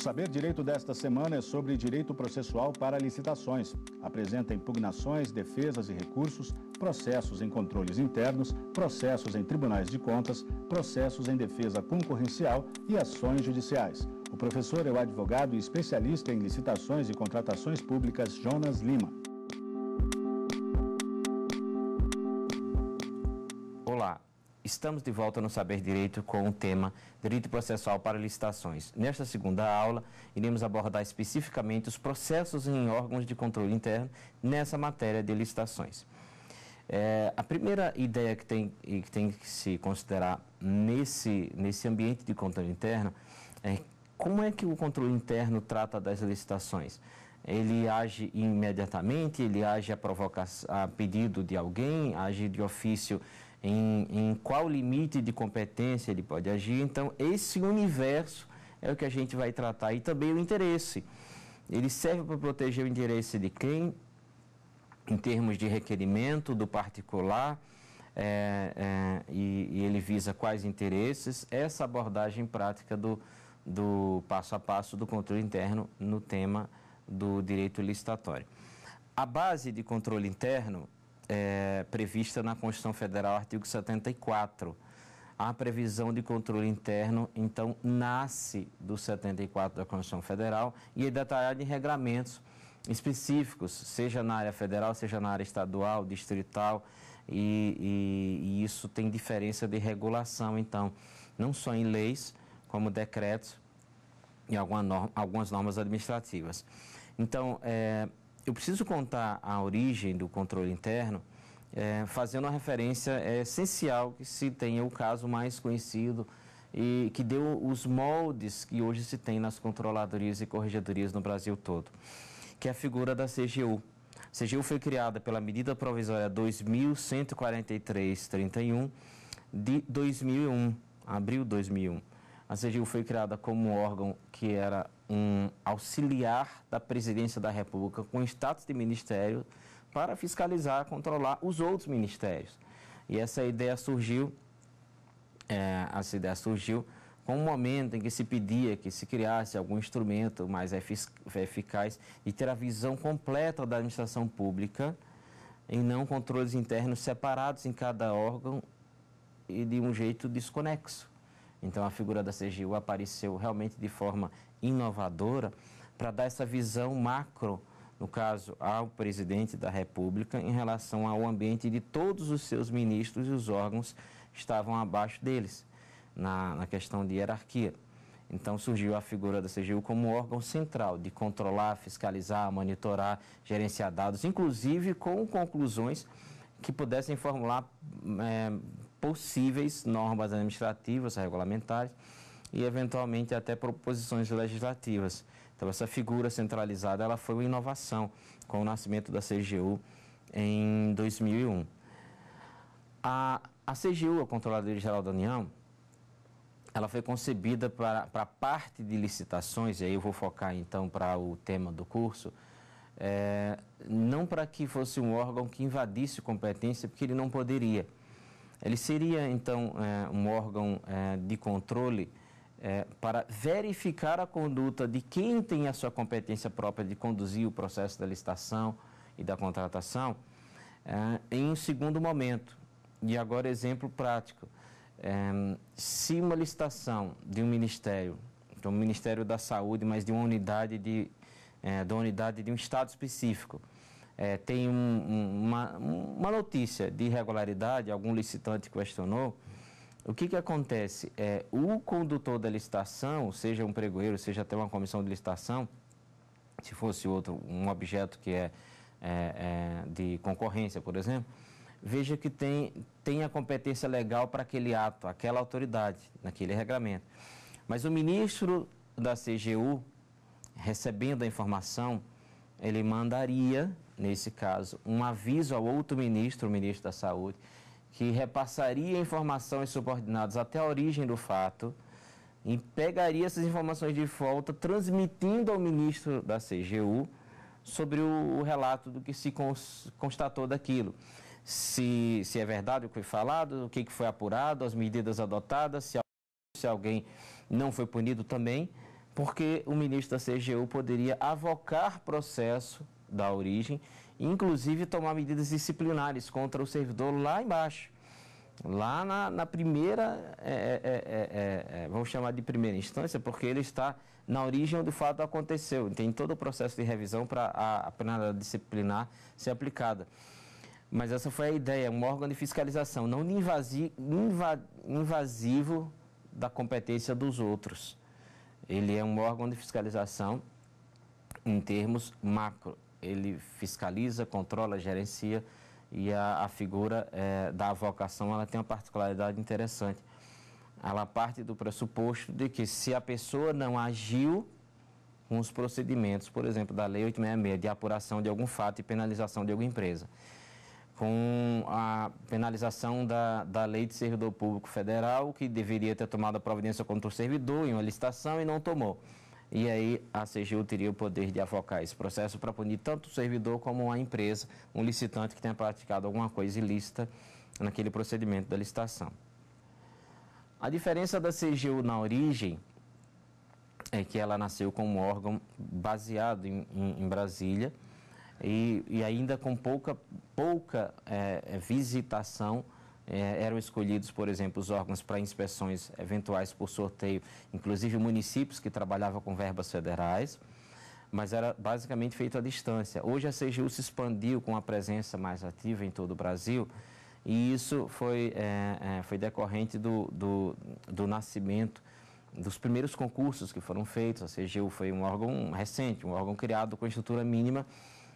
Saber Direito desta semana é sobre direito processual para licitações. Apresenta impugnações, defesas e recursos, processos em controles internos, processos em tribunais de contas, processos em defesa concorrencial e ações judiciais. O professor é o advogado e especialista em licitações e contratações públicas Jonas Lima. Estamos de volta no Saber Direito com o tema Direito Processual para Licitações. Nesta segunda aula, iremos abordar especificamente os processos em órgãos de controle interno nessa matéria de licitações. É, a primeira ideia que tem, que tem que se considerar nesse, nesse ambiente de controle interno é como é que o controle interno trata das licitações? ele age imediatamente, ele age a, provoca a pedido de alguém, age de ofício em, em qual limite de competência ele pode agir. Então, esse universo é o que a gente vai tratar. E também o interesse. Ele serve para proteger o interesse de quem? Em termos de requerimento do particular, é, é, e, e, ele visa quais interesses. Essa abordagem prática do, do passo a passo do controle interno no tema do direito licitatório. A base de controle interno é, prevista na Constituição Federal, artigo 74. A previsão de controle interno, então, nasce do 74 da Constituição Federal e é detalhada em regramentos específicos, seja na área federal, seja na área estadual, distrital, e, e, e isso tem diferença de regulação, então, não só em leis, como decretos e alguma norma, algumas normas administrativas. Então, é, eu preciso contar a origem do controle interno, é, fazendo uma referência é, essencial que se tenha o caso mais conhecido e que deu os moldes que hoje se tem nas controladorias e corregedorias no Brasil todo, que é a figura da CGU. A CGU foi criada pela medida provisória 2143-31 de 2001, abril de 2001. A CGU foi criada como um órgão que era um auxiliar da presidência da República com status de ministério para fiscalizar, controlar os outros ministérios. E essa ideia surgiu, é, essa ideia surgiu com um momento em que se pedia que se criasse algum instrumento mais eficaz e ter a visão completa da administração pública e não controles internos separados em cada órgão e de um jeito desconexo. Então a figura da CGU apareceu realmente de forma inovadora para dar essa visão macro, no caso, ao presidente da República em relação ao ambiente de todos os seus ministros e os órgãos que estavam abaixo deles, na, na questão de hierarquia. Então surgiu a figura da CGU como órgão central de controlar, fiscalizar, monitorar, gerenciar dados, inclusive com conclusões que pudessem formular é, possíveis normas administrativas, regulamentares, e eventualmente até proposições legislativas. Então essa figura centralizada ela foi uma inovação com o nascimento da CGU em 2001. A, a CGU, a Controladoria Geral da União, ela foi concebida para a parte de licitações, e aí eu vou focar então para o tema do curso, é, não para que fosse um órgão que invadisse competência, porque ele não poderia. Ele seria então é, um órgão é, de controle é, para verificar a conduta de quem tem a sua competência própria de conduzir o processo da licitação e da contratação, é, em um segundo momento. E agora, exemplo prático: é, se uma licitação de um ministério, do Ministério da Saúde, mas de uma unidade de, é, da unidade de um estado específico, é, tem um, uma, uma notícia de irregularidade, algum licitante questionou o que, que acontece? É, o condutor da licitação, seja um pregoeiro, seja até uma comissão de licitação, se fosse outro, um objeto que é, é, é de concorrência, por exemplo, veja que tem, tem a competência legal para aquele ato, aquela autoridade, naquele regramento. Mas o ministro da CGU, recebendo a informação, ele mandaria, nesse caso, um aviso ao outro ministro, o ministro da Saúde, que repassaria informações subordinadas até a origem do fato e pegaria essas informações de volta, transmitindo ao ministro da CGU sobre o, o relato do que se cons, constatou daquilo. Se, se é verdade o que foi falado, o que, que foi apurado, as medidas adotadas, se, se alguém não foi punido também, porque o ministro da CGU poderia avocar processo da origem inclusive tomar medidas disciplinares contra o servidor lá embaixo, lá na, na primeira, é é é, é, é, é, vamos chamar de primeira instância, porque ele está na origem onde o fato aconteceu. Tem todo o processo de revisão para a, a disciplinar ser aplicada. Mas essa foi a ideia, um órgão de fiscalização, não de invasi, inva, invasivo da competência dos outros. Ele é um órgão de fiscalização em termos macro, ele fiscaliza, controla, gerencia e a, a figura é, da vocação ela tem uma particularidade interessante. Ela parte do pressuposto de que se a pessoa não agiu com os procedimentos, por exemplo, da Lei 866, de apuração de algum fato e penalização de alguma empresa, com a penalização da, da Lei de Servidor Público Federal, que deveria ter tomado a providência contra o servidor em uma licitação e não tomou e aí a CGU teria o poder de avocar esse processo para punir tanto o servidor como a empresa, um licitante que tenha praticado alguma coisa ilícita naquele procedimento da licitação. A diferença da CGU na origem é que ela nasceu como órgão baseado em, em, em Brasília e, e, ainda com pouca, pouca é, visitação é, eram escolhidos, por exemplo, os órgãos para inspeções eventuais por sorteio, inclusive municípios que trabalhavam com verbas federais, mas era basicamente feito à distância. Hoje a CGU se expandiu com a presença mais ativa em todo o Brasil e isso foi, é, é, foi decorrente do, do, do nascimento dos primeiros concursos que foram feitos. A CGU foi um órgão recente, um órgão criado com estrutura mínima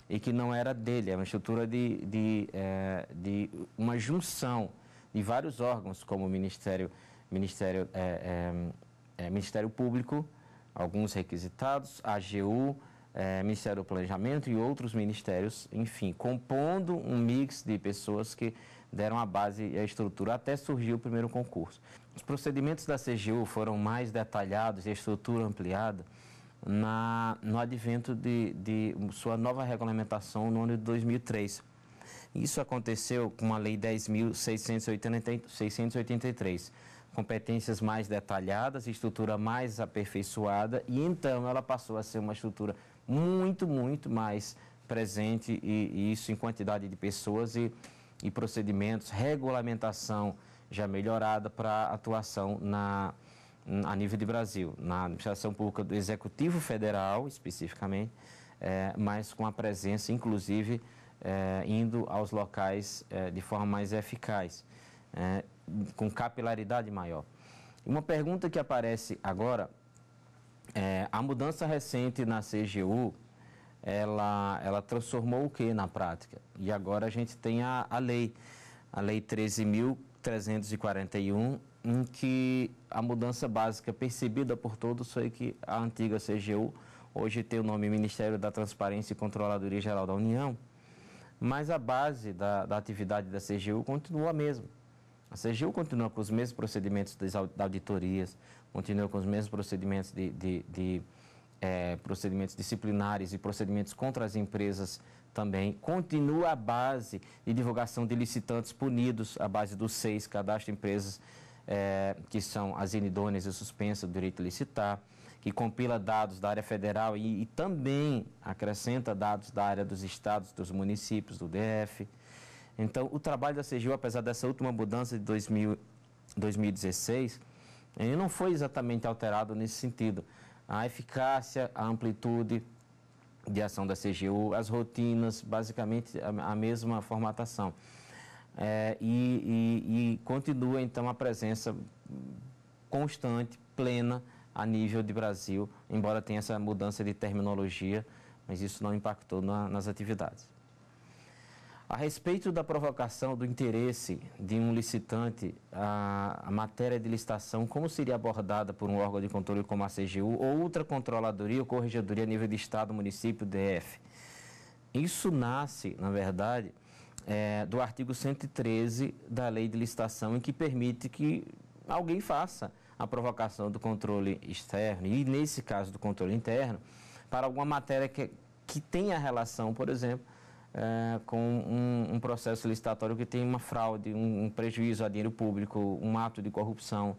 e que não era dele, É uma estrutura de, de, de uma junção e vários órgãos, como o Ministério, Ministério, é, é, é Ministério Público, alguns requisitados, AGU, é, Ministério do Planejamento e outros ministérios, enfim, compondo um mix de pessoas que deram a base e a estrutura até surgir o primeiro concurso. Os procedimentos da CGU foram mais detalhados e a estrutura ampliada na, no advento de, de sua nova regulamentação no ano de 2003 isso aconteceu com a Lei 10.683, competências mais detalhadas, estrutura mais aperfeiçoada, e então ela passou a ser uma estrutura muito, muito mais presente, e, e isso em quantidade de pessoas e, e procedimentos, regulamentação já melhorada para atuação na, a nível de Brasil, na administração pública do Executivo Federal, especificamente, é, mas com a presença, inclusive, é, indo aos locais é, de forma mais eficaz, é, com capilaridade maior. Uma pergunta que aparece agora é, a mudança recente na CGU, ela, ela transformou o que na prática? E agora a gente tem a, a lei, a Lei 13.341, em que a mudança básica percebida por todos foi que a antiga CGU, hoje tem o nome Ministério da Transparência e Controladoria Geral da União, mas a base da, da atividade da CGU continua a mesma. A CGU continua com os mesmos procedimentos das auditorias, continua com os mesmos procedimentos de, de, de é, procedimentos disciplinares e procedimentos contra as empresas também. Continua a base de divulgação de licitantes punidos, a base dos seis cadastros de empresas é, que são as inidôneas e suspensas do direito licitar que compila dados da área federal e, e, também acrescenta dados da área dos estados, dos municípios, do DF. Então, o trabalho da CGU, apesar dessa última mudança de 2000, 2016, ele não foi exatamente alterado nesse sentido. A eficácia, a amplitude de ação da CGU, as rotinas, basicamente a, a mesma formatação. É, e, e, e continua, então, a presença constante, plena, a nível de Brasil, embora tenha essa mudança de terminologia, mas isso não impactou na, nas atividades. A respeito da provocação do interesse de um licitante, a, a, matéria de licitação, como seria abordada por um órgão de controle como a CGU ou outra controladoria ou corregedoria a nível de Estado, município, DF? Isso nasce, na verdade, é, do artigo 113 da lei de licitação, em que permite que alguém faça a provocação do controle externo, e nesse caso do controle interno, para alguma matéria que, que tenha relação, por exemplo, é, com um, um, processo licitatório que tem uma fraude, um, um, prejuízo a dinheiro público, um ato de corrupção.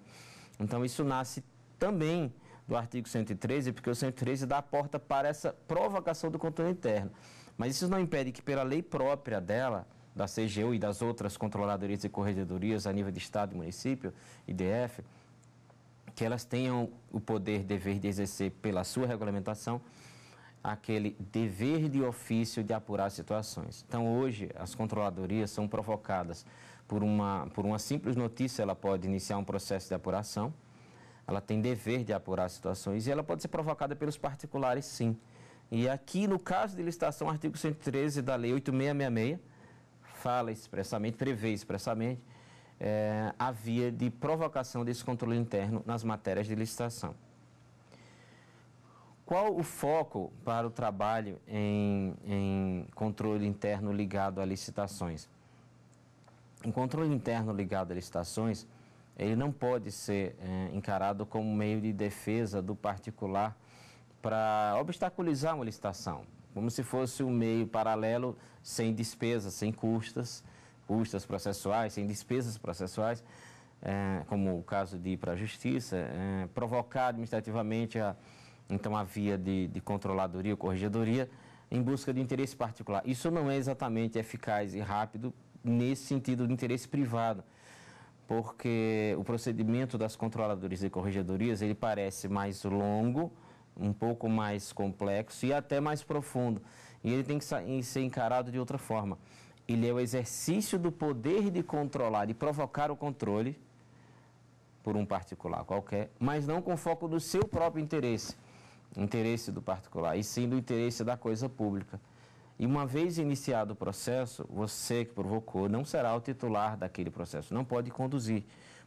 Então, isso nasce também do artigo 113, porque o 113 dá a porta para essa provocação do controle interno. Mas isso não impede que, pela lei própria dela, da CGU e das outras controladorias e corregedorias a nível de Estado e município, IDF, que elas tenham o poder, dever de exercer pela sua regulamentação aquele dever de ofício de apurar situações. Então, hoje, as controladorias são provocadas por uma, por uma simples notícia, ela pode iniciar um processo de apuração, ela tem dever de apurar situações e ela pode ser provocada pelos particulares, sim. E aqui, no caso de licitação, o artigo 113 da Lei 8666 fala expressamente, prevê expressamente é, eh, a via de provocação desse controle interno nas matérias de licitação. Qual o foco para o trabalho em, em controle interno ligado a licitações? O controle interno ligado a licitações, ele não pode ser é, encarado como meio de defesa do particular para obstaculizar uma licitação, como se fosse um meio paralelo sem despesas, sem custas, custas processuais, sem despesas processuais, é, como o caso de ir para a justiça, é, provocar administrativamente a, então a via de, de controladoria ou corregedoria em busca de interesse particular. Isso não é exatamente eficaz e rápido nesse sentido do interesse privado, porque o procedimento das controladorias e corregedorias ele parece mais longo, um pouco mais complexo e até mais profundo. E ele tem que ser encarado de outra forma ele é o exercício do poder de controlar, de provocar o controle por um particular qualquer, mas não com foco no seu próprio interesse, interesse do particular, e sim do interesse da coisa pública. E uma vez iniciado o processo, você que provocou não será o titular daquele processo, não pode conduzir.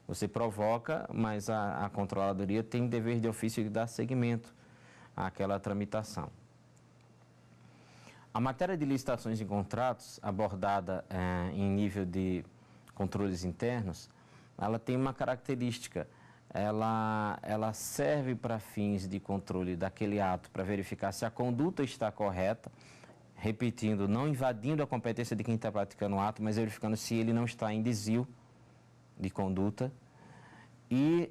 Você provoca, mas a, a controladoria tem dever de ofício de dar seguimento àquela tramitação. A matéria de licitações e contratos, abordada é, em nível de controles internos, ela tem uma característica. Ela, ela serve para fins de controle daquele ato, para verificar se a conduta está correta, repetindo, não invadindo a competência de quem está praticando o ato, mas verificando se ele não está em desvio de conduta. E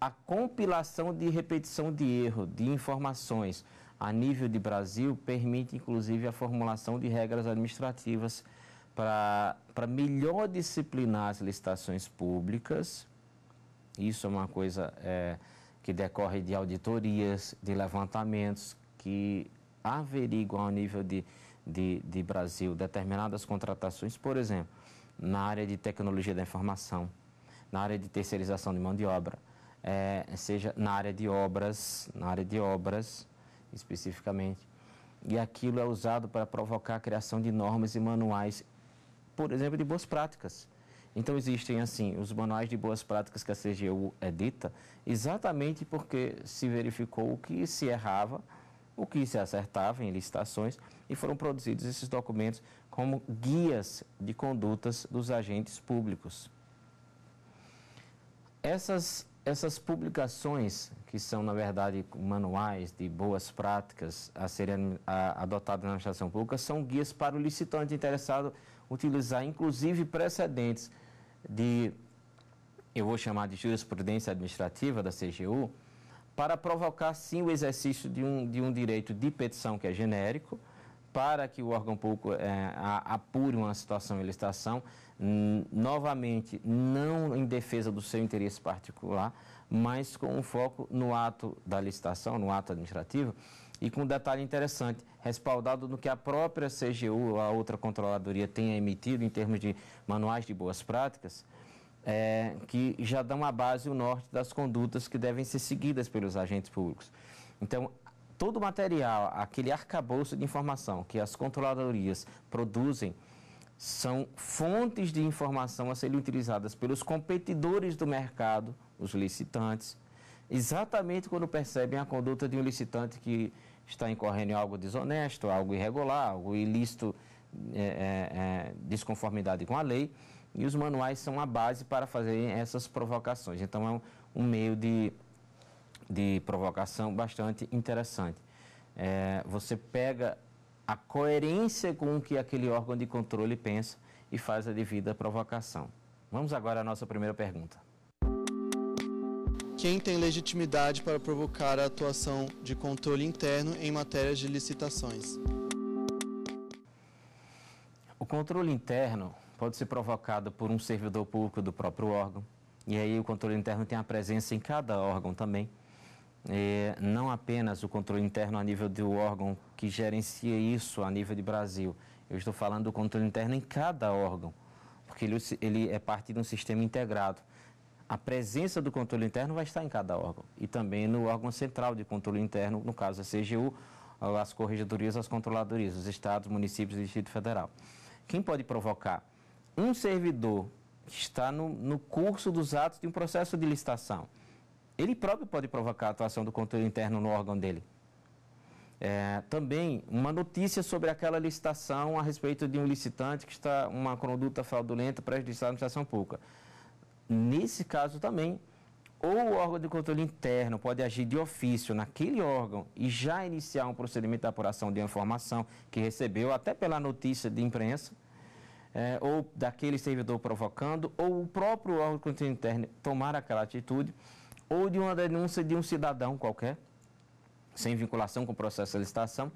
a compilação de repetição de erro, de informações a nível de Brasil permite, inclusive, a formulação de regras administrativas para melhor disciplinar as licitações públicas. Isso é uma coisa é, que decorre de auditorias, de levantamentos que averiguam ao nível de, de, de Brasil determinadas contratações, por exemplo, na área de tecnologia da informação, na área de terceirização de mão de obra, é, seja na área de obras, na área de obras, especificamente. E aquilo é usado para provocar a criação de normas e manuais, por exemplo, de boas práticas. Então existem assim os manuais de boas práticas que a CGU edita, exatamente porque se verificou o que se errava, o que se acertava em licitações e foram produzidos esses documentos como guias de condutas dos agentes públicos. Essas essas publicações, que são, na verdade, manuais de boas práticas a serem adotadas na administração pública, são guias para o licitante interessado utilizar, inclusive, precedentes de, eu vou chamar de jurisprudência administrativa da CGU, para provocar, sim, o exercício de um, de um direito de petição que é genérico, para que o órgão público é, apure uma situação em licitação, novamente, não em defesa do seu interesse particular, mas com um foco no ato da licitação, no ato administrativo, e com um detalhe interessante, respaldado no que a própria CGU, a outra controladoria, tenha emitido em termos de manuais de boas práticas, é, que já dão a base, o norte das condutas que devem ser seguidas pelos agentes públicos. Então, todo o material, aquele arcabouço de informação que as controladorias produzem, são fontes de informação a serem utilizadas pelos competidores do mercado, os licitantes, exatamente quando percebem a conduta de um licitante que está incorrendo em algo desonesto, algo irregular, algo ilícito, é, é, é desconformidade com a lei. E os manuais são a base para fazer essas provocações. Então, é um, um meio de de provocação bastante interessante. É, você pega a coerência com o que aquele órgão de controle pensa e faz a devida provocação. Vamos agora à nossa primeira pergunta. Quem tem legitimidade para provocar a atuação de controle interno em matérias de licitações? O controle interno pode ser provocado por um servidor público do próprio órgão, e aí o controle interno tem a presença em cada órgão também é, não apenas o controle interno a nível do órgão que gerencia isso a nível de Brasil. Eu estou falando do controle interno em cada órgão, porque ele, ele é parte de um sistema integrado. A presença do controle interno vai estar em cada órgão e também no órgão central de controle interno, no caso a CGU, as corregedorias, as controladorias, os estados, municípios e Distrito Federal. Quem pode provocar? Um servidor que está no, no curso dos atos de um processo de licitação ele próprio pode provocar a atuação do controle interno no órgão dele. É, também uma notícia sobre aquela licitação a respeito de um licitante que está uma conduta fraudulenta prejudicial à administração pública. Nesse caso também, ou o órgão de controle interno pode agir de ofício naquele órgão e já iniciar um procedimento de apuração de uma informação que recebeu, até pela notícia de imprensa, é, ou daquele servidor provocando, ou o próprio órgão de controle interno tomar aquela atitude ou de uma denúncia de um cidadão qualquer, sem vinculação com o processo de licitação,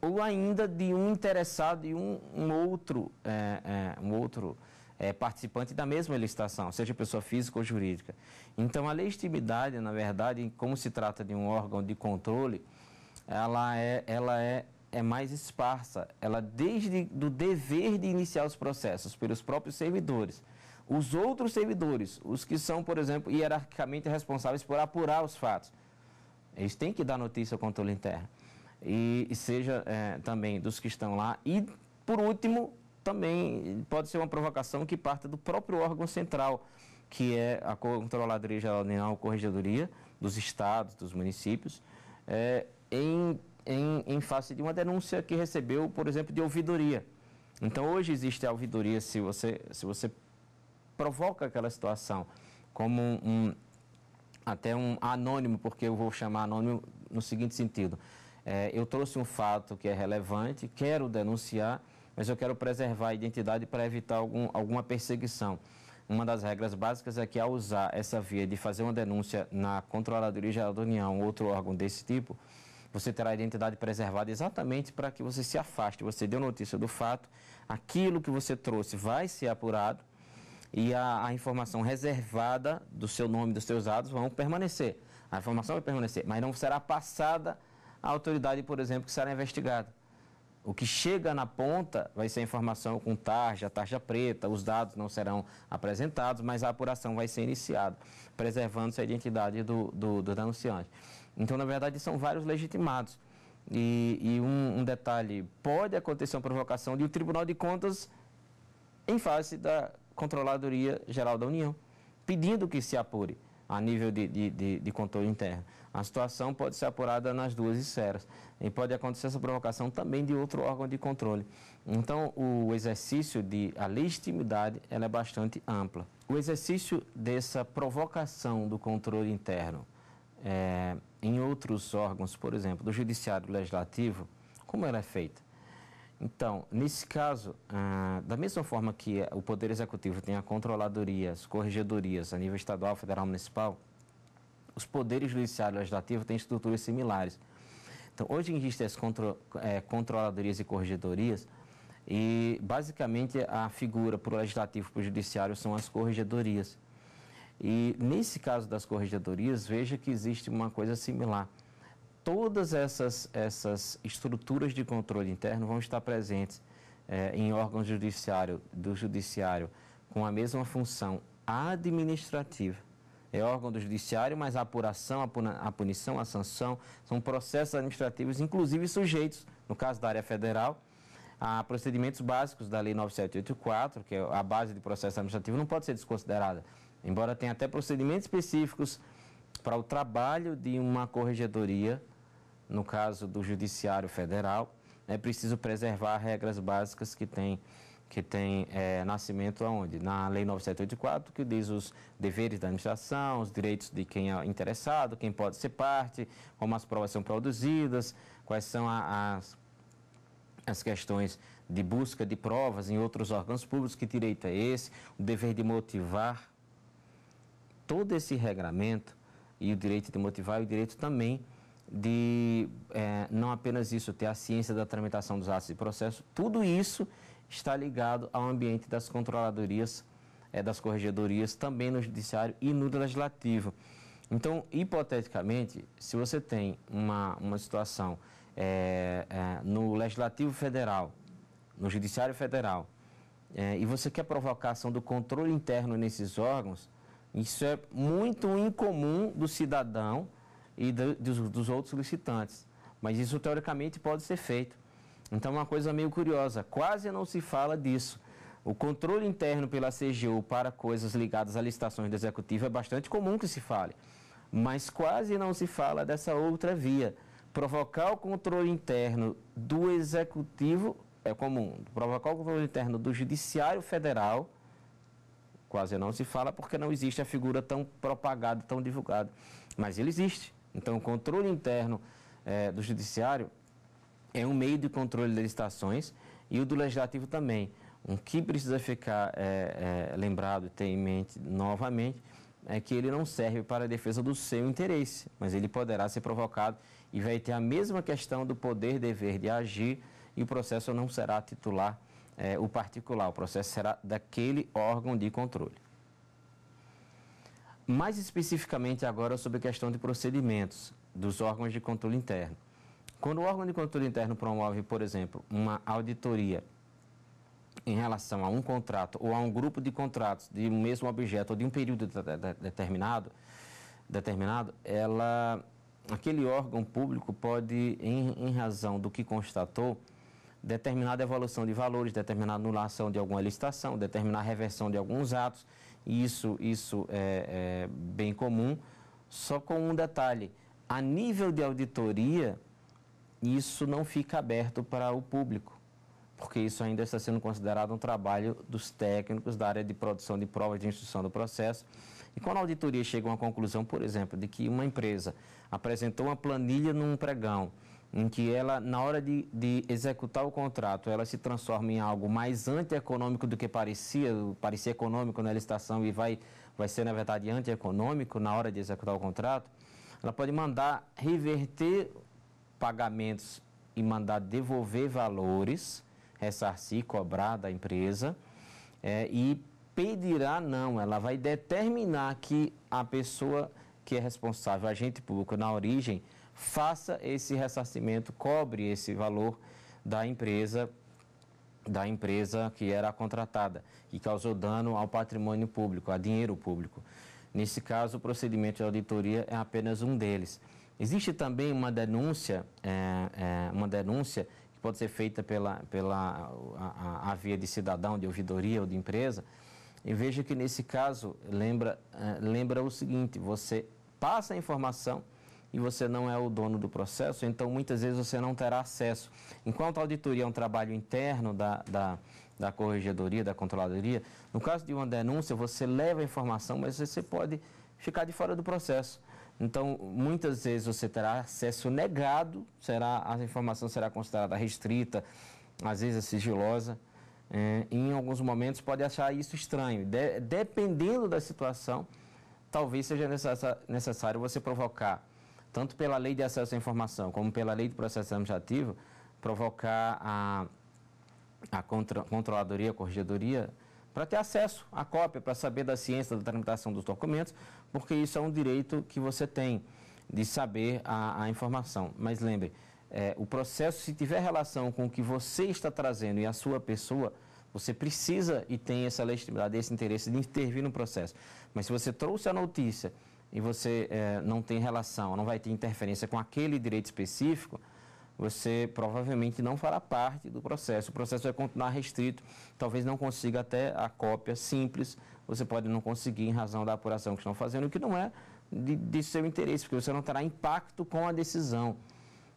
ou ainda de um interessado e um, um outro, é, é, um outro é, participante da mesma licitação, seja pessoa física ou jurídica. Então, a legitimidade, na verdade, como se trata de um órgão de controle, ela é, ela é, é mais esparsa. Ela desde do dever de iniciar os processos pelos próprios servidores, os outros servidores, os que são, por exemplo, hierarquicamente responsáveis por apurar os fatos, eles têm que dar notícia ao controle interno. E, e seja é, também dos que estão lá. E, por último, também pode ser uma provocação que parta do próprio órgão central, que é a Controladoria Geral da Corregedoria dos Estados, dos municípios, é, em, em, em face de uma denúncia que recebeu, por exemplo, de ouvidoria. Então, hoje existe a ouvidoria, se você, se você provoca aquela situação, como um, um até um anônimo, porque eu vou chamar anônimo no seguinte sentido. É, eu trouxe um fato que é relevante, quero denunciar, mas eu quero preservar a identidade para evitar algum, alguma perseguição. Uma das regras básicas é que, ao usar essa via de fazer uma denúncia na Controladoria Geral da União, outro órgão desse tipo, você terá a identidade preservada exatamente para que você se afaste. Você deu notícia do fato, aquilo que você trouxe vai ser apurado, e a, a, informação reservada do seu nome, dos seus dados, vão permanecer. A informação vai permanecer, mas não será passada à autoridade, por exemplo, que será investigada. O que chega na ponta vai ser informação com tarja, tarja preta, os dados não serão apresentados, mas a apuração vai ser iniciada, preservando-se a identidade do, do, do denunciante. Então, na verdade, são vários legitimados. E, e um, um detalhe, pode acontecer uma provocação de o um Tribunal de Contas em face da Controladoria Geral da União, pedindo que se apure a nível de, de, de, de controle interno. A situação pode ser apurada nas duas esferas e pode acontecer essa provocação também de outro órgão de controle. Então, o exercício de a legitimidade ela é bastante ampla. O exercício dessa provocação do controle interno é, em outros órgãos, por exemplo, do Judiciário Legislativo, como ela é feita? Então, nesse caso, ah, da mesma forma que o Poder Executivo tem a controladoria, as corregedorias a nível estadual, federal, municipal, os poderes judiciário e legislativo têm estruturas similares. Então, hoje existem as contro, é, controladorias e corregedorias e, basicamente, a figura para o legislativo e para o judiciário são as corregedorias. E, nesse caso das corregedorias, veja que existe uma coisa similar todas essas, essas estruturas de controle interno vão estar presentes é, em órgãos judiciário, do judiciário com a mesma função administrativa. É órgão do judiciário, mas a apuração, a punição, a sanção são processos administrativos, inclusive sujeitos, no caso da área federal, a procedimentos básicos da Lei 9784, que é a base de processo administrativo, não pode ser desconsiderada. Embora tenha até procedimentos específicos para o trabalho de uma corregedoria no caso do Judiciário Federal, é preciso preservar regras básicas que têm que tem é, nascimento aonde? Na Lei 9784, que diz os deveres da administração, os direitos de quem é interessado, quem pode ser parte, como as provas são produzidas, quais são a, as, as questões de busca de provas em outros órgãos públicos, que direito é esse, o dever de motivar. Todo esse regramento e o direito de motivar e o direito também de é, não apenas isso, ter a ciência da tramitação dos atos de processo, tudo isso está ligado ao ambiente das controladorias, é, das corregedorias, também no judiciário e no legislativo. Então, hipoteticamente, se você tem uma, uma situação é, é no legislativo federal, no judiciário federal, é, e você quer provocar ação do controle interno nesses órgãos, isso é muito incomum do cidadão e do, dos, dos outros licitantes. Mas isso, teoricamente, pode ser feito. Então, é uma coisa meio curiosa, quase não se fala disso. O controle interno pela CGU para coisas ligadas a licitações do Executivo é bastante comum que se fale, mas quase não se fala dessa outra via. Provocar o controle interno do Executivo é comum, provocar o controle interno do Judiciário Federal quase não se fala porque não existe a figura tão propagada, tão divulgada, mas ele existe. Então, o controle interno é, do Judiciário é um meio de controle de licitações e o do Legislativo também. O que precisa ficar é, é, lembrado e ter em mente novamente é que ele não serve para a defesa do seu interesse, mas ele poderá ser provocado e vai ter a mesma questão do poder, dever de agir e o processo não será titular é, o particular, o processo será daquele órgão de controle. Mais especificamente agora sobre a questão de procedimentos dos órgãos de controle interno. Quando o órgão de controle interno promove, por exemplo, uma auditoria em relação a um contrato ou a um grupo de contratos de um mesmo objeto ou de um período determinado, determinado ela, aquele órgão público pode, em, em razão do que constatou, determinar a de valores, determinar a anulação de alguma licitação, determinar a reversão de alguns atos isso, isso é, é bem comum, só com um detalhe: a nível de auditoria, isso não fica aberto para o público, porque isso ainda está sendo considerado um trabalho dos técnicos da área de produção de provas de instrução do processo. E quando a auditoria chega a uma conclusão, por exemplo, de que uma empresa apresentou uma planilha num pregão em que ela, na hora de, de executar o contrato, ela se transforma em algo mais antieconômico do que parecia, parecia econômico na né? licitação e vai, vai ser, na verdade, antieconômico na hora de executar o contrato, ela pode mandar reverter pagamentos e mandar devolver valores, ressarcir, cobrar da empresa, é, e pedirá não, ela vai determinar que a pessoa que é responsável, agente público na origem, faça esse ressarcimento, cobre esse valor da empresa da empresa que era contratada e causou dano ao patrimônio público, a dinheiro público. Nesse caso, o procedimento de auditoria é apenas um deles. Existe também uma denúncia, é, é, uma denúncia que pode ser feita pela, pela a, a, a via de cidadão, de ouvidoria ou de empresa. E veja que nesse caso lembra, é, lembra o seguinte: você passa a informação e você não é o dono do processo, então muitas vezes você não terá acesso. Enquanto a auditoria é um trabalho interno da, da, da corregedoria, da controladoria, no caso de uma denúncia, você leva a informação, mas você pode ficar de fora do processo. Então, muitas vezes você terá acesso negado, será, a informação será considerada restrita, às vezes é sigilosa. É, em alguns momentos pode achar isso estranho. De, dependendo da situação, talvez seja necessário você provocar tanto pela lei de acesso à informação como pela lei de processo administrativo, provocar a, a contra, controladoria, a corregedoria, para ter acesso à cópia, para saber da ciência da tramitação dos documentos, porque isso é um direito que você tem de saber a, a informação. Mas lembre, é, o processo, se tiver relação com o que você está trazendo e a sua pessoa, você precisa e tem essa legitimidade, esse interesse de intervir no processo. Mas se você trouxe a notícia e você é, não tem relação, não vai ter interferência com aquele direito específico, você provavelmente não fará parte do processo. O processo vai continuar restrito, talvez não consiga até a cópia simples, você pode não conseguir em razão da apuração que estão fazendo, o que não é de, de seu interesse, porque você não terá impacto com a decisão.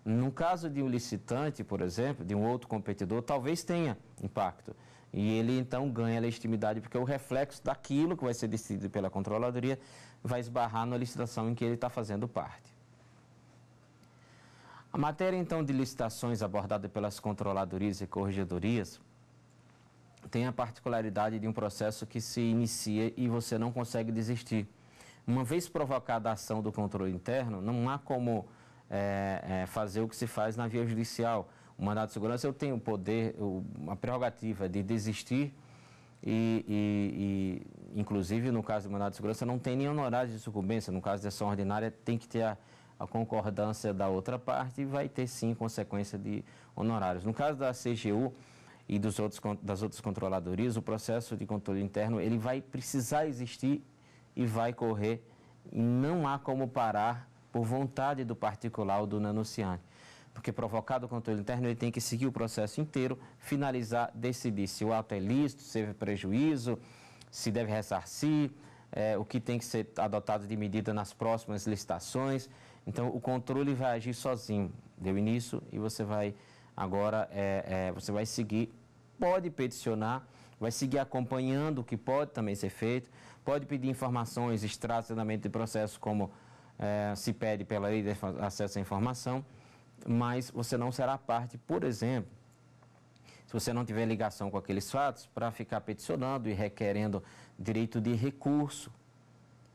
No caso de um licitante, por exemplo, de um outro competidor, talvez tenha impacto. E ele então ganha legitimidade, porque é o reflexo daquilo que vai ser decidido pela controladoria vai esbarrar na licitação em que ele está fazendo parte. A matéria, então, de licitações abordada pelas controladorias e corregedorias tem a particularidade de um processo que se inicia e você não consegue desistir. Uma vez provocada a ação do controle interno, não há como é, é, fazer o que se faz na via judicial. O mandado de segurança eu tenho o poder, o, a prerrogativa de desistir e, e, e, inclusive, no caso do mandado de segurança, não tem nem horário de sucumbência. No caso de ação ordinária, tem que ter a, a concordância da outra parte e vai ter, sim, consequência de honorários. No caso da CGU e dos outros, das outras controladorias, o processo de controle interno ele vai precisar existir e vai correr. Não há como parar por vontade do particular ou do anunciante porque provocado o controle interno, ele tem que seguir o processo inteiro, finalizar, decidir se o ato é lícito, se teve prejuízo, se deve ressarcir, é, o que tem que ser adotado de medida nas próximas licitações. Então, o controle vai agir sozinho. Deu início e você vai agora, é, é, você vai seguir, pode peticionar, vai seguir acompanhando o que pode também ser feito, pode pedir informações, extratos de processo, como se pede pela lei de acesso à informação, mas você não será parte, por exemplo, se você não tiver ligação com aqueles fatos, para ficar peticionando e requerendo direito de recurso,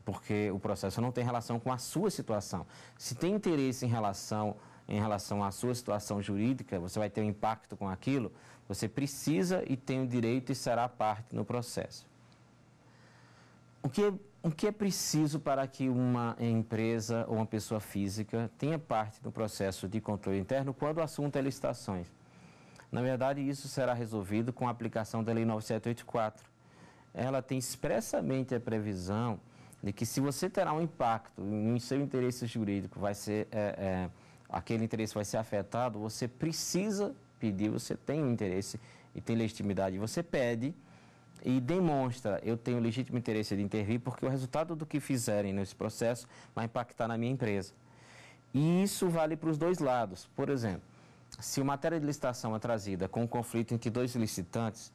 porque o processo não tem relação com a sua situação. Se tem interesse em relação em relação à sua situação jurídica, você vai ter um impacto com aquilo, você precisa e tem o direito e será parte no processo. O que o que é preciso para que uma empresa ou uma pessoa física tenha parte do processo de controle interno quando o assunto é licitações? Na verdade, isso será resolvido com a aplicação da Lei 9784. Ela tem expressamente a previsão de que se você terá um impacto no seu interesse jurídico, vai ser é, é, aquele interesse vai ser afetado, você precisa pedir, você tem um interesse e tem legitimidade, você pede e demonstra eu tenho legítimo interesse de intervir porque o resultado do que fizerem nesse processo vai impactar na minha empresa. E isso vale para os dois lados. Por exemplo, se uma matéria de licitação é trazida com um conflito entre dois licitantes,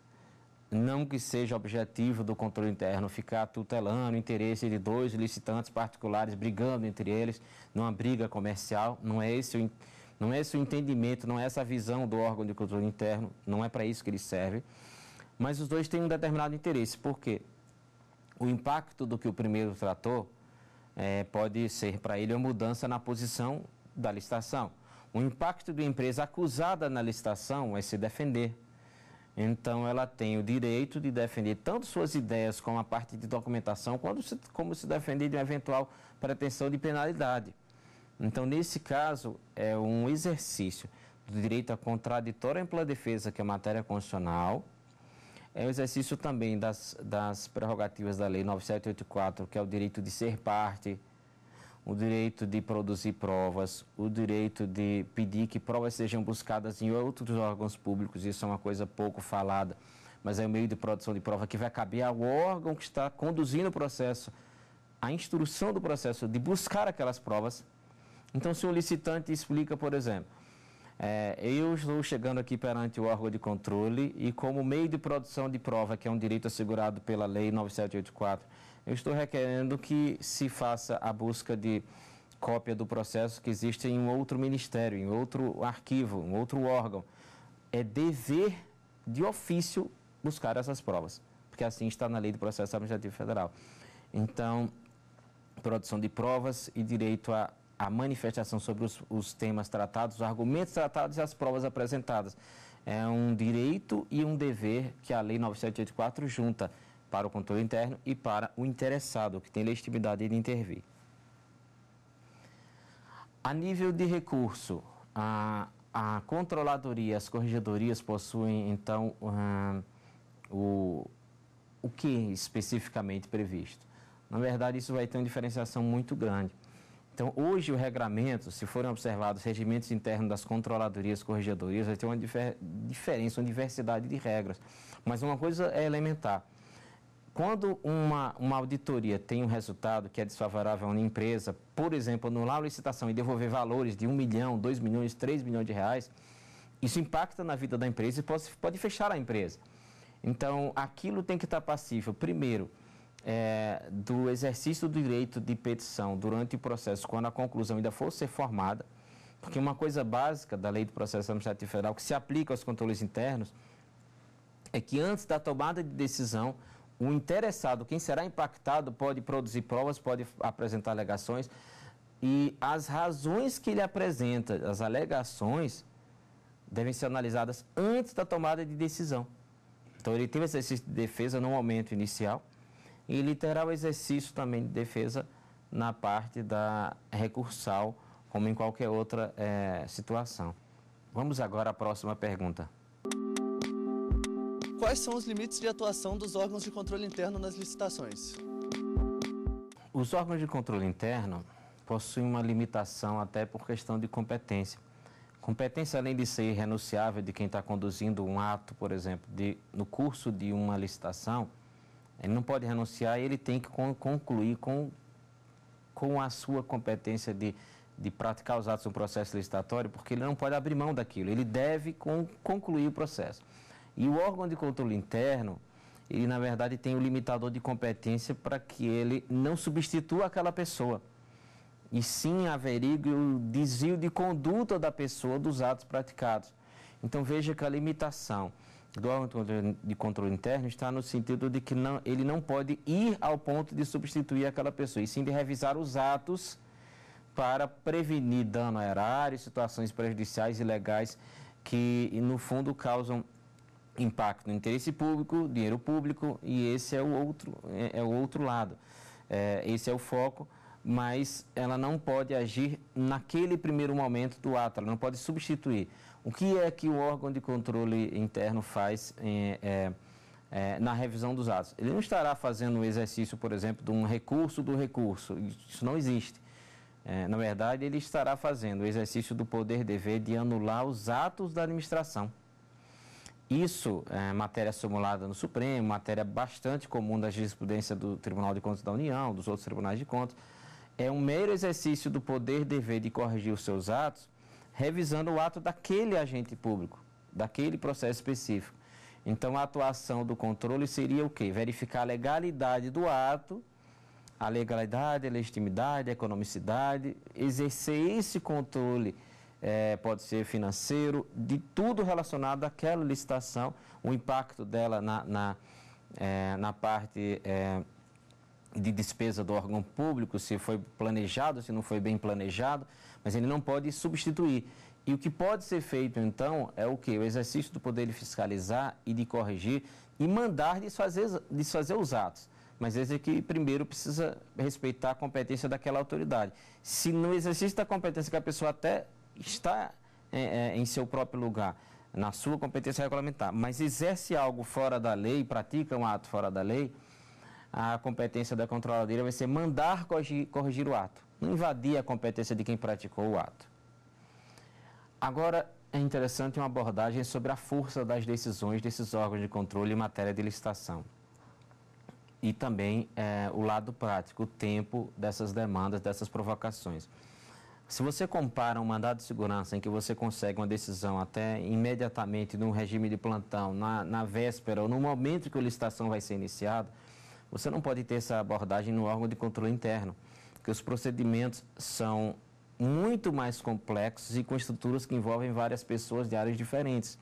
não que seja objetivo do controle interno ficar tutelando o interesse de dois licitantes particulares brigando entre eles numa briga comercial, não é esse o, não é esse o entendimento, não é essa a visão do órgão de controle interno, não é para isso que ele serve. Mas os dois têm um determinado interesse, porque o impacto do que o primeiro tratou é, pode ser para ele uma mudança na posição da licitação. O impacto da empresa acusada na licitação é se defender. Então, ela tem o direito de defender tanto suas ideias como a parte de documentação, quando se, como se defender de uma eventual pretensão de penalidade. Então, nesse caso, é um exercício do direito à contraditória ampla defesa, que é matéria constitucional, é o exercício também das, das prerrogativas da Lei 9784, que é o direito de ser parte, o direito de produzir provas, o direito de pedir que provas sejam buscadas em outros órgãos públicos, isso é uma coisa pouco falada, mas é o meio de produção de prova que vai caber ao órgão que está conduzindo o processo, a instrução do processo de buscar aquelas provas. Então, se o licitante explica, por exemplo, é, eu estou chegando aqui perante o órgão de controle e, como meio de produção de prova, que é um direito assegurado pela Lei 9784, eu estou requerendo que se faça a busca de cópia do processo que existe em um outro ministério, em outro arquivo, em outro órgão. É dever de ofício buscar essas provas, porque assim está na Lei de Processo Administrativo Federal. Então, produção de provas e direito a a manifestação sobre os, os, temas tratados, os argumentos tratados e as provas apresentadas. É um direito e um dever que a Lei 9784 junta para o controle interno e para o interessado, que tem legitimidade de intervir. A nível de recurso, a, a controladoria, as corregedorias possuem, então, o, o que especificamente previsto? Na verdade, isso vai ter uma diferenciação muito grande então, hoje o regramento, se forem observados os regimentos internos das controladorias, corregedorias, vai ter uma difer diferença, uma diversidade de regras. Mas uma coisa é elementar. Quando uma, uma auditoria tem um resultado que é desfavorável a uma empresa, por exemplo, anular a licitação e devolver valores de 1 milhão, 2 milhões, 3 milhões de reais, isso impacta na vida da empresa e pode, pode fechar a empresa. Então, aquilo tem que estar passível, primeiro, é, do exercício do direito de petição durante o processo, quando a conclusão ainda for ser formada, porque uma coisa básica da lei do processo administrativo federal que se aplica aos controles internos é que antes da tomada de decisão, o interessado, quem será impactado, pode produzir provas, pode apresentar alegações e as razões que ele apresenta, as alegações, devem ser analisadas antes da tomada de decisão. Então ele teve exercício de defesa no momento inicial e literal exercício também de defesa na parte da recursal, como em qualquer outra é, situação. Vamos agora à próxima pergunta. Quais são os limites de atuação dos órgãos de controle interno nas licitações? Os órgãos de controle interno possuem uma limitação até por questão de competência. Competência, além de ser irrenunciável de quem está conduzindo um ato, por exemplo, de, no curso de uma licitação, ele não pode renunciar e ele tem que concluir com, com a sua competência de, de praticar os atos no processo licitatório, porque ele não pode abrir mão daquilo, ele deve com, concluir o processo. E o órgão de controle interno, ele na verdade tem o um limitador de competência para que ele não substitua aquela pessoa, e sim averigue o desvio de conduta da pessoa dos atos praticados. Então veja que a limitação do órgão de controle interno está no sentido de que não, ele não pode ir ao ponto de substituir aquela pessoa, e sim de revisar os atos para prevenir dano a erário, situações prejudiciais e legais que, no fundo, causam impacto no interesse público, dinheiro público, e esse é o outro, é, é o outro lado. É, esse é o foco, mas ela não pode agir naquele primeiro momento do ato, ela não pode substituir. O que é que o órgão de controle interno faz em, é, é, na revisão dos atos? Ele não estará fazendo o um exercício, por exemplo, de um recurso do recurso. Isso não existe. É, na verdade, ele estará fazendo o exercício do poder-dever de anular os atos da administração. Isso é matéria simulada no Supremo, matéria bastante comum da jurisprudência do Tribunal de Contas da União, dos outros tribunais de contas. É um mero exercício do poder-dever de corrigir os seus atos revisando o ato daquele agente público, daquele processo específico. Então, a atuação do controle seria o quê? Verificar a legalidade do ato, a legalidade, a legitimidade, a economicidade, exercer esse controle, é, pode ser financeiro, de tudo relacionado àquela licitação, o impacto dela na, na, é, na parte é, de despesa do órgão público, se foi planejado, se não foi bem planejado, mas ele não pode substituir. E o que pode ser feito, então, é o quê? O exercício do poder de fiscalizar e de corrigir e mandar desfazer, desfazer os atos. Mas esse é que primeiro precisa respeitar a competência daquela autoridade. Se no exercício da competência que a pessoa até está é, é, em seu próprio lugar, na sua competência regulamentar, mas exerce algo fora da lei, pratica um ato fora da lei, a competência da controladeira vai ser mandar corrigir, corrigir o ato não invadia a competência de quem praticou o ato. Agora, é interessante uma abordagem sobre a força das decisões desses órgãos de controle em matéria de licitação. E também é, o lado prático, o tempo dessas demandas, dessas provocações. Se você compara um mandado de segurança em que você consegue uma decisão até imediatamente no regime de plantão, na, na véspera ou no momento que a licitação vai ser iniciada, você não pode ter essa abordagem no órgão de controle interno que os procedimentos são muito mais complexos e com estruturas que envolvem várias pessoas de áreas diferentes.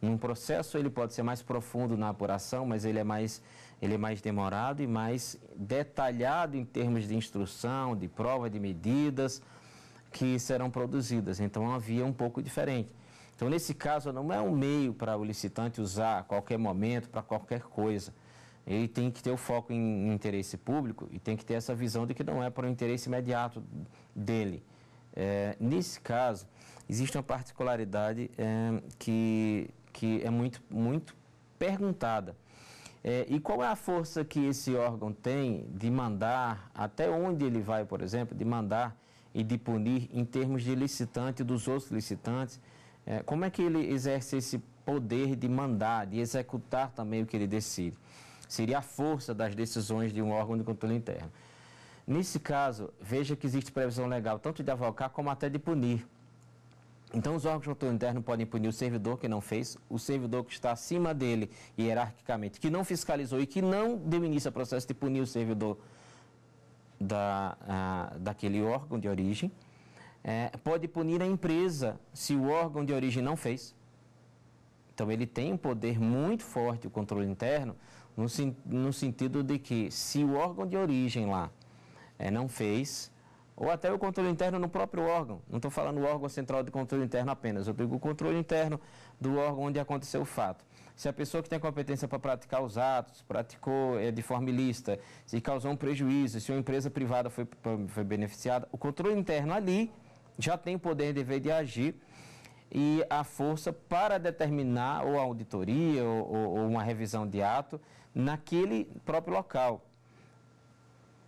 Num processo ele pode ser mais profundo na apuração, mas ele é mais, ele é mais demorado e mais detalhado em termos de instrução, de prova, de medidas que serão produzidas. Então havia é via um pouco diferente. Então nesse caso não é um meio para o licitante usar a qualquer momento, para qualquer coisa ele tem que ter o foco em interesse público e tem que ter essa visão de que não é para o interesse imediato dele. É, nesse caso, existe uma particularidade é, que, que é muito, muito perguntada. É, e qual é a força que esse órgão tem de mandar, até onde ele vai, por exemplo, de mandar e de punir em termos de licitante dos outros licitantes? É, como é que ele exerce esse poder de mandar, de executar também o que ele decide? seria a força das decisões de um órgão de controle interno. Nesse caso, veja que existe previsão legal tanto de avocar como até de punir. Então, os órgãos de controle interno podem punir o servidor que não fez, o servidor que está acima dele hierarquicamente, que não fiscalizou e que não deu início ao processo de punir o servidor da, a, ah, daquele órgão de origem. É, pode punir a empresa se o órgão de origem não fez. Então, ele tem um poder muito forte, o controle interno, no, no sentido de que se o órgão de origem lá é, não fez, ou até o controle interno no próprio órgão, não estou falando o órgão central de controle interno apenas, eu digo o controle interno do órgão onde aconteceu o fato. Se a pessoa que tem competência para praticar os atos, praticou é, de forma ilícita, se causou um prejuízo, se uma empresa privada foi, foi beneficiada, o controle interno ali já tem o poder e dever de agir e a força para determinar ou a auditoria ou, ou, ou uma revisão de ato naquele próprio local.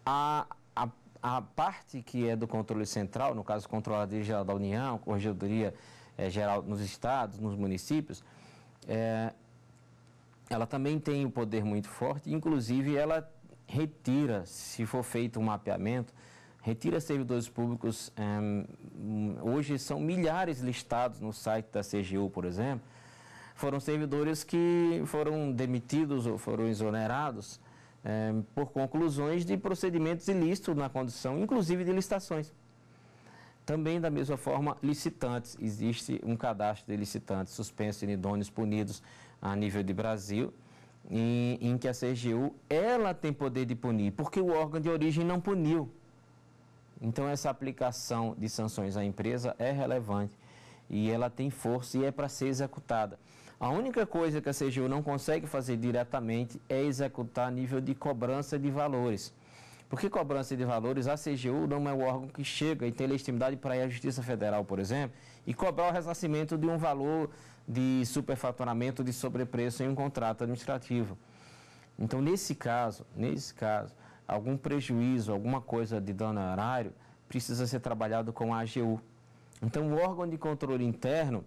A, a, a parte que é do controle central, no caso, Controladoria Geral da União, Corregedoria é, Geral nos estados, nos municípios, é, ela também tem um poder muito forte, inclusive ela retira, se for feito um mapeamento, retira servidores públicos. É, hoje são milhares listados no site da CGU, por exemplo, foram servidores que foram demitidos ou foram exonerados é, por conclusões de procedimentos ilícitos na condição, inclusive de licitações. Também, da mesma forma, licitantes. Existe um cadastro de licitantes suspensos, inidôneos, punidos a nível de Brasil, em, em, que a CGU ela tem poder de punir, porque o órgão de origem não puniu. Então, essa aplicação de sanções à empresa é relevante e ela tem força e é para ser executada. A única coisa que a CGU não consegue fazer diretamente é executar a nível de cobrança de valores. Porque cobrança de valores, a CGU não é o órgão que chega e tem legitimidade para ir à Justiça Federal, por exemplo, e cobrar o ressarcimento de um valor de superfaturamento de sobrepreço em um contrato administrativo. Então, nesse caso, nesse caso, algum prejuízo, alguma coisa de dano horário, precisa ser trabalhado com a AGU. Então, o órgão de controle interno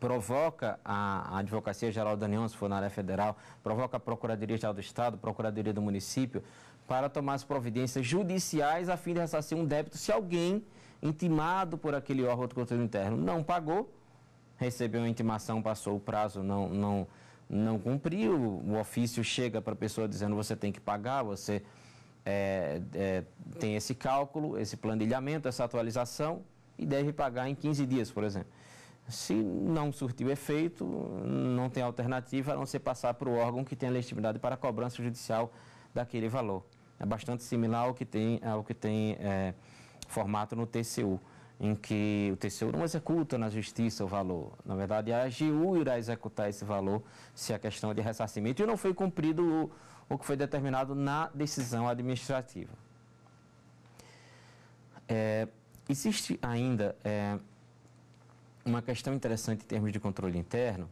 provoca a, Advocacia Geral da União, se for na área federal, provoca a Procuradoria Geral do Estado, Procuradoria do Município, para tomar as providências judiciais a fim de ressarcir um débito se alguém intimado por aquele órgão de controle interno não pagou, recebeu a intimação, passou o prazo, não, não, não cumpriu, o ofício chega para a pessoa dizendo você tem que pagar, você é, é, tem esse cálculo, esse planilhamento, essa atualização e deve pagar em 15 dias, por exemplo. Se não surtiu efeito, não tem alternativa a não ser passar para o órgão que tem a legitimidade para a cobrança judicial daquele valor. É bastante similar ao que tem, ao que tem é, formato no TCU, em que o TCU não executa na justiça o valor. Na verdade, a AGU irá executar esse valor se a questão de ressarcimento e não foi cumprido o, o que foi determinado na decisão administrativa. É, existe ainda. É, uma questão interessante em termos de controle interno,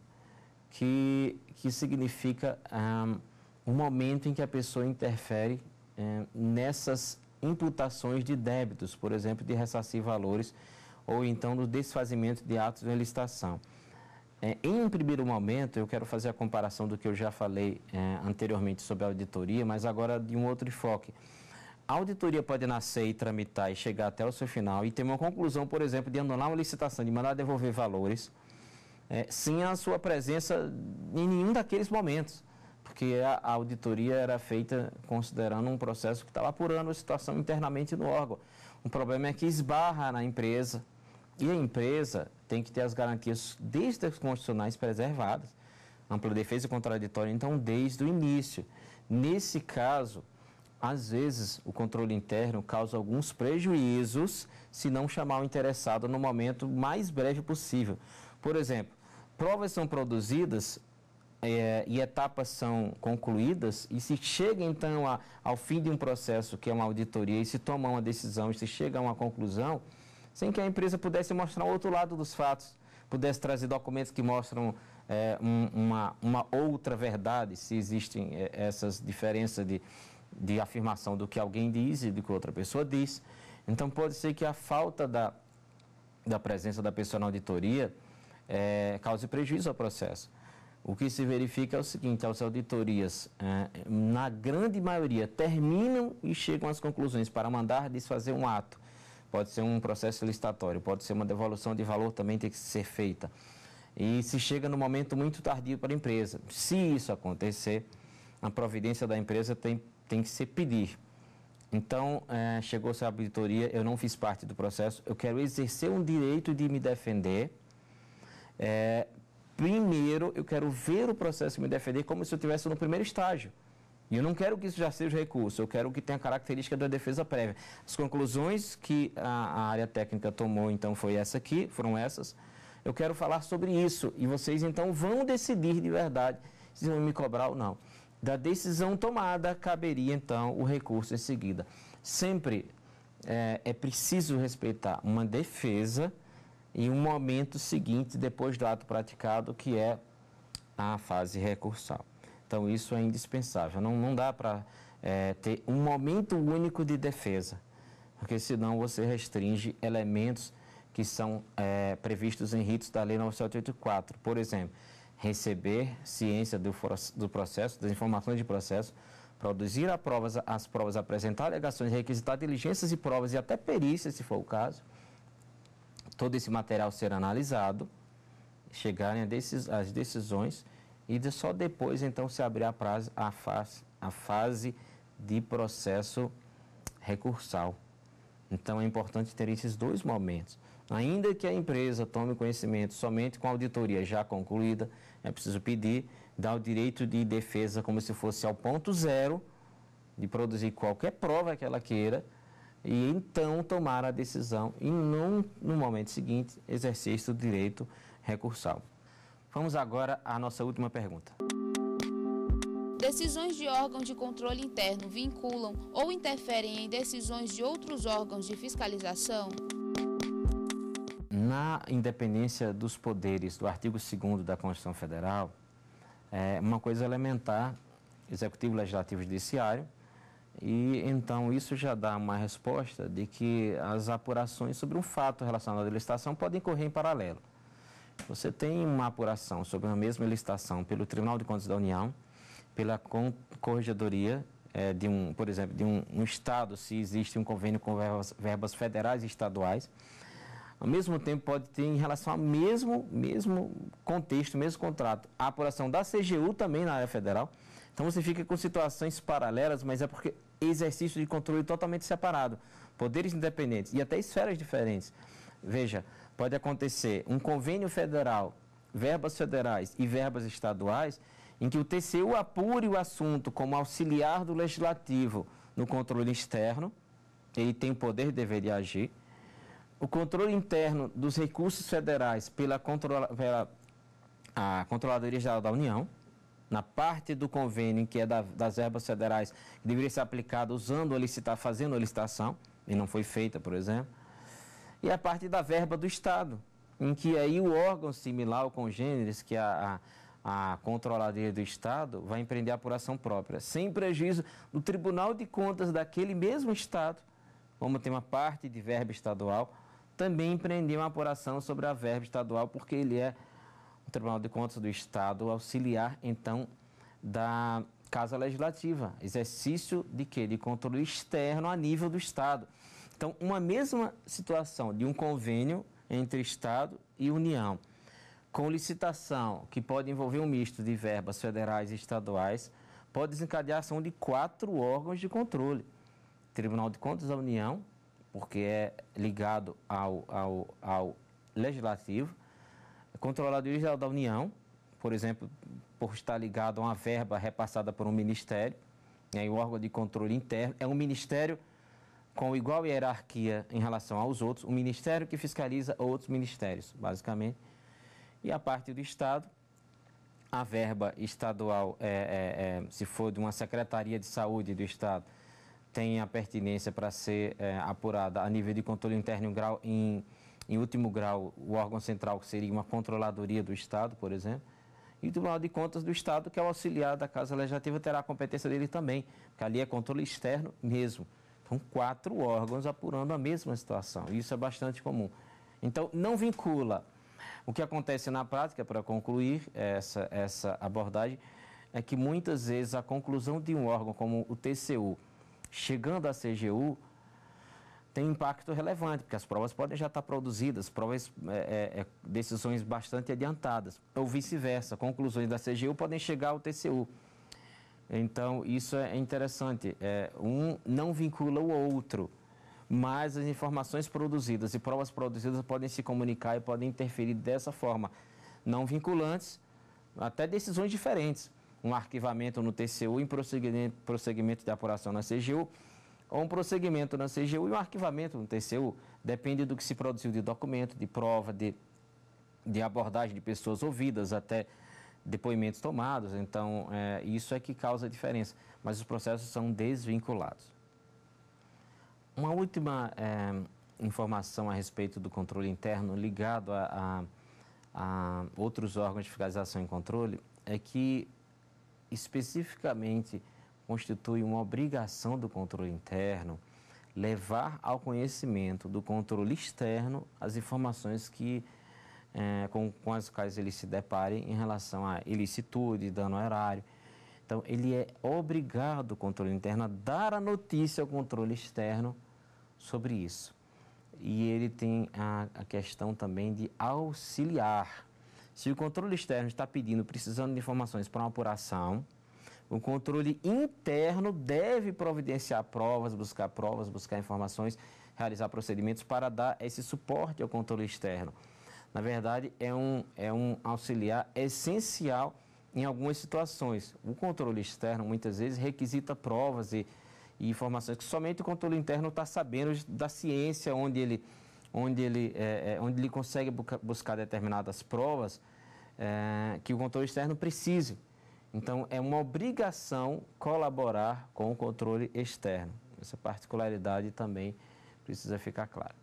que, que significa um, o momento em que a pessoa interfere é, nessas imputações de débitos, por exemplo, de ressarcir valores ou então do desfazimento de atos de licitação. É, em um primeiro momento, eu quero fazer a comparação do que eu já falei é, anteriormente sobre a auditoria, mas agora de um outro enfoque a auditoria pode nascer e tramitar e chegar até o seu final e ter uma conclusão, por exemplo, de anular uma licitação, de mandar devolver valores, é, sem a sua presença em nenhum daqueles momentos, porque a, a auditoria era feita considerando um processo que estava apurando a situação internamente no órgão. O problema é que esbarra na empresa e a empresa tem que ter as garantias desde as constitucionais preservadas, ampla defesa e contraditória, então desde o início. Nesse caso, às vezes, o controle interno causa alguns prejuízos se não chamar o interessado no momento mais breve possível. Por exemplo, provas são produzidas é, e etapas são concluídas, e se chega então a, ao fim de um processo que é uma auditoria, e se toma uma decisão, e se chega a uma conclusão, sem que a empresa pudesse mostrar o outro lado dos fatos, pudesse trazer documentos que mostram é, um, uma, uma outra verdade, se existem é, essas diferenças de de afirmação do que alguém diz e do que outra pessoa diz. Então, pode ser que a falta da, da presença da pessoa na auditoria é, cause prejuízo ao processo. O que se verifica é o seguinte: as auditorias, é, na grande maioria, terminam e chegam às conclusões para mandar desfazer um ato. Pode ser um processo licitatório, pode ser uma devolução de valor também tem que ser feita. E se chega no momento muito tardio para a empresa. Se isso acontecer, a providência da empresa tem tem que se pedir. Então, é, chegou-se auditoria, eu não fiz parte do processo, eu quero exercer um direito de me defender. É, primeiro, eu quero ver o processo me defender como se eu estivesse no primeiro estágio. E eu não quero que isso já seja recurso, eu quero que tenha a característica da defesa prévia. As conclusões que a, a área técnica tomou, então, foi essa aqui, foram essas. Eu quero falar sobre isso e vocês, então, vão decidir de verdade se vão me cobrar ou não da decisão tomada, caberia então o recurso em seguida. Sempre é, é, preciso respeitar uma defesa e um momento seguinte, depois do ato praticado, que é a fase recursal. Então, isso é indispensável. Não, não dá para é, eh, ter um momento único de defesa, porque senão você restringe elementos que são é, previstos em ritos da Lei 9784. Por exemplo, receber ciência do, do processo, das informações de processo, produzir a provas, as provas, apresentar alegações, requisitar diligências e provas e até perícia, se for o caso. Todo esse material ser analisado, chegarem às decisões e só depois então se abrir a, prazo, a, fase, a fase de processo recursal. Então é importante ter esses dois momentos. Ainda que a empresa tome conhecimento somente com a auditoria já concluída, é preciso pedir, dar o direito de defesa como se fosse ao ponto zero, de produzir qualquer prova que ela queira, e então tomar a decisão e não, no momento seguinte, exercer o direito recursal. Vamos agora à nossa última pergunta. Decisões de órgão de controle interno vinculam ou interferem em decisões de outros órgãos de fiscalização? na independência dos poderes do artigo 2 da Constituição Federal, é uma coisa elementar, executivo, legislativo e judiciário, e então isso já dá uma resposta de que as apurações sobre um fato relacionado à licitação podem correr em paralelo. Você tem uma apuração sobre a mesma licitação pelo Tribunal de Contas da União, pela Corregedoria é, de um, por exemplo, de um, um Estado, se existe um convênio com verbas, verbas federais e estaduais, ao mesmo tempo pode ter em relação ao mesmo, mesmo contexto, mesmo contrato, a apuração da CGU também na área federal. Então você fica com situações paralelas, mas é porque exercício de controle totalmente separado, poderes independentes e até esferas diferentes. Veja, pode acontecer um convênio federal, verbas federais e verbas estaduais, em que o TCU apure o assunto como auxiliar do legislativo no controle externo, ele tem o poder e dever de agir o controle interno dos recursos federais pela, controla, pela a Controladoria Geral da União, na parte do convênio que é da, das verbas federais, que deveria ser aplicada usando a licitação, fazendo a licitação, e não foi feita, por exemplo, e a parte da verba do Estado, em que aí o órgão similar ao congêneres, que é a, a, a Controladoria do Estado, vai empreender a apuração própria, sem prejuízo do Tribunal de Contas daquele mesmo Estado, como tem uma parte de verba estadual, também empreendeu uma apuração sobre a verba estadual, porque ele é o Tribunal de Contas do Estado auxiliar, então, da Casa Legislativa. Exercício de quê? De controle externo a nível do Estado. Então, uma mesma situação de um convênio entre Estado e União, com licitação que pode envolver um misto de verbas federais e estaduais, pode desencadear a ação de quatro órgãos de controle: Tribunal de Contas da União, porque é ligado ao, ao, ao legislativo, é controlado geral da União, por exemplo, por estar ligado a uma verba repassada por um ministério, né, e aí o órgão de controle interno é um ministério com igual hierarquia em relação aos outros, um ministério que fiscaliza outros ministérios, basicamente. E a parte do Estado, a verba estadual, é, é, é, se for de uma secretaria de saúde do Estado, tem a pertinência para ser é, apurada a nível de controle interno grau, em, em último grau, o órgão central, que seria uma controladoria do Estado, por exemplo, e o Tribunal de Contas do Estado, que é o auxiliar da Casa Legislativa, terá a competência dele também, porque ali é controle externo mesmo. São quatro órgãos apurando a mesma situação, isso é bastante comum. Então, não vincula. O que acontece na prática, para concluir é essa, essa abordagem, é que muitas vezes a conclusão de um órgão como o TCU, chegando à CGU, tem impacto relevante, porque as provas podem já estar produzidas, provas, é, é, é decisões bastante adiantadas, ou vice-versa, conclusões da CGU podem chegar ao TCU. Então, isso é interessante. É, um não vincula o outro, mas as informações produzidas e provas produzidas podem se comunicar e podem interferir dessa forma. Não vinculantes, até decisões diferentes um arquivamento no TCU em prosseguimento, prosseguimento de apuração na CGU, ou um prosseguimento na CGU e um arquivamento no TCU. Depende do que se produziu de documento, de prova, de, de abordagem de pessoas ouvidas, até depoimentos tomados. Então, é, isso é que causa a diferença. Mas os processos são desvinculados. Uma última é, informação a respeito do controle interno ligado a, a, a outros órgãos de fiscalização e controle é que especificamente constitui uma obrigação do controle interno levar ao conhecimento do controle externo as informações que é, com, com as quais ele se depare em relação a ilicitude, dano horário. Então, ele é obrigado, o controle interno, a dar a notícia ao controle externo sobre isso. E ele tem a, a questão também de auxiliar se o controle externo está pedindo, precisando de informações para uma apuração, o controle interno deve providenciar provas, buscar provas, buscar informações, realizar procedimentos para dar esse suporte ao controle externo. Na verdade, é um, é um auxiliar essencial em algumas situações. O controle externo, muitas vezes, requisita provas e, e informações que somente o controle interno está sabendo da ciência onde ele onde ele, é, é, onde ele consegue buscar determinadas provas é, que o controle externo precise. Então, é uma obrigação colaborar com o controle externo. Essa particularidade também precisa ficar clara.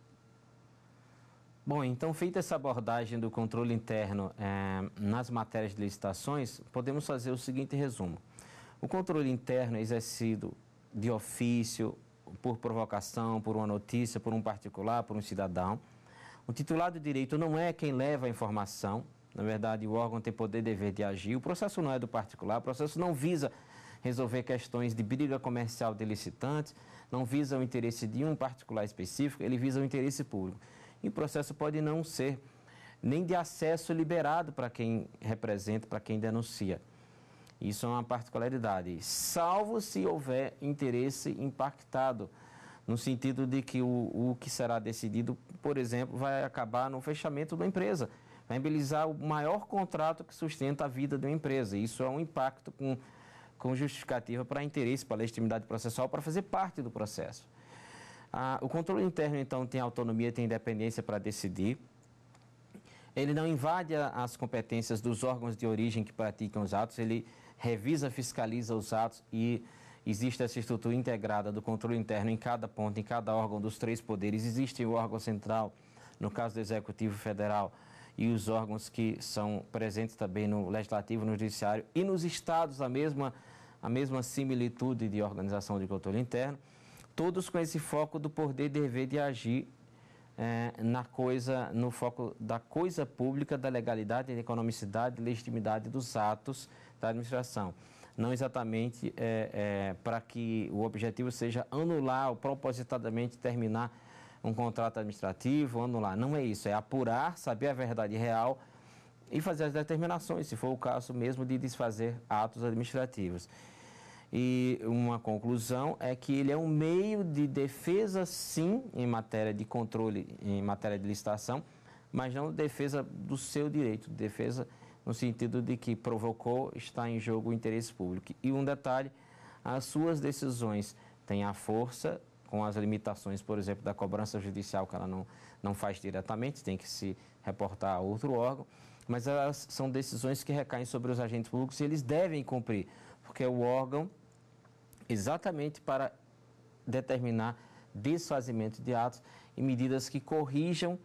Bom, então, feita essa abordagem do controle interno é, nas matérias de licitações, podemos fazer o seguinte resumo: o controle interno é exercido de ofício por provocação, por uma notícia, por um particular, por um cidadão. O titular do direito não é quem leva a informação, na verdade, o órgão tem poder e dever de agir. O processo não é do particular, o processo não visa resolver questões de briga comercial de licitantes, não visa o interesse de um particular específico, ele visa o interesse público. E o processo pode não ser nem de acesso liberado para quem representa, para quem denuncia. Isso é uma particularidade. Salvo se houver interesse impactado, no sentido de que o, o que será decidido, por exemplo, vai acabar no fechamento da empresa. Vai embelezar o maior contrato que sustenta a vida de uma empresa. Isso é um impacto com, com justificativa para interesse, para legitimidade processual, para fazer parte do processo. Ah, o controle interno, então, tem autonomia, tem independência para decidir. Ele não invade as competências dos órgãos de origem que praticam os atos, ele revisa, fiscaliza os atos e existe essa estrutura integrada do controle interno em cada ponto, em cada órgão dos três poderes. Existe o órgão central, no caso do Executivo Federal, e os órgãos que são presentes também no Legislativo, no Judiciário e nos estados, a mesma, a mesma similitude de organização de controle interno, todos com esse foco do poder, dever de agir é, na coisa, no foco da coisa pública, da legalidade, da economicidade, da legitimidade dos atos da administração. Não exatamente é, é, para que o objetivo seja anular ou propositadamente terminar um contrato administrativo, anular. Não é isso, é apurar, saber a verdade real e fazer as determinações, se for o caso mesmo de desfazer atos administrativos. E uma conclusão é que ele é um meio de defesa, sim, em matéria de controle, em matéria de licitação, mas não defesa do seu direito, defesa no sentido de que provocou, está em jogo o interesse público. E um detalhe, as suas decisões têm a força, com as limitações, por exemplo, da cobrança judicial, que ela não, não faz diretamente, tem que se reportar a outro órgão, mas elas são decisões que recaem sobre os agentes públicos e eles devem cumprir, porque é o órgão exatamente para determinar desfazimento de atos e medidas que corrijam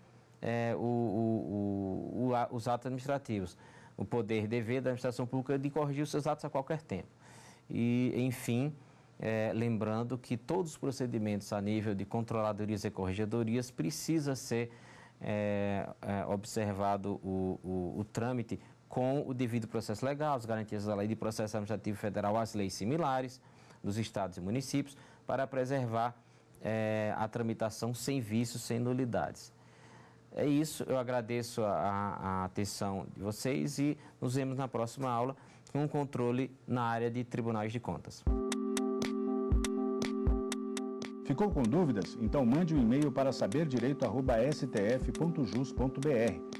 é, o, o, o, os atos administrativos o poder dever da administração pública de corrigir os seus atos a qualquer tempo. E, enfim, é, lembrando que todos os procedimentos a nível de controladorias e corregedorias precisa ser é, é, observado o, o, o, trâmite com o devido processo legal, as garantias da lei de processo administrativo federal, as leis similares dos estados e municípios, para preservar é, a tramitação sem vícios, sem nulidades. É isso, eu agradeço a, a, atenção de vocês e nos vemos na próxima aula com o controle na área de tribunais de contas. Ficou com dúvidas? Então mande um e-mail para saberdireito.stf.jus.br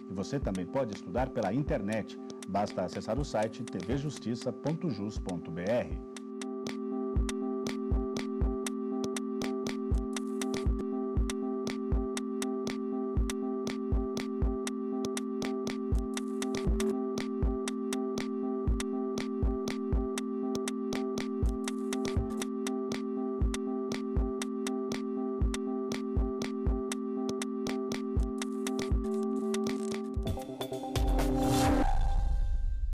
e você também pode estudar pela internet. Basta acessar o site tvjustiça.jus.br.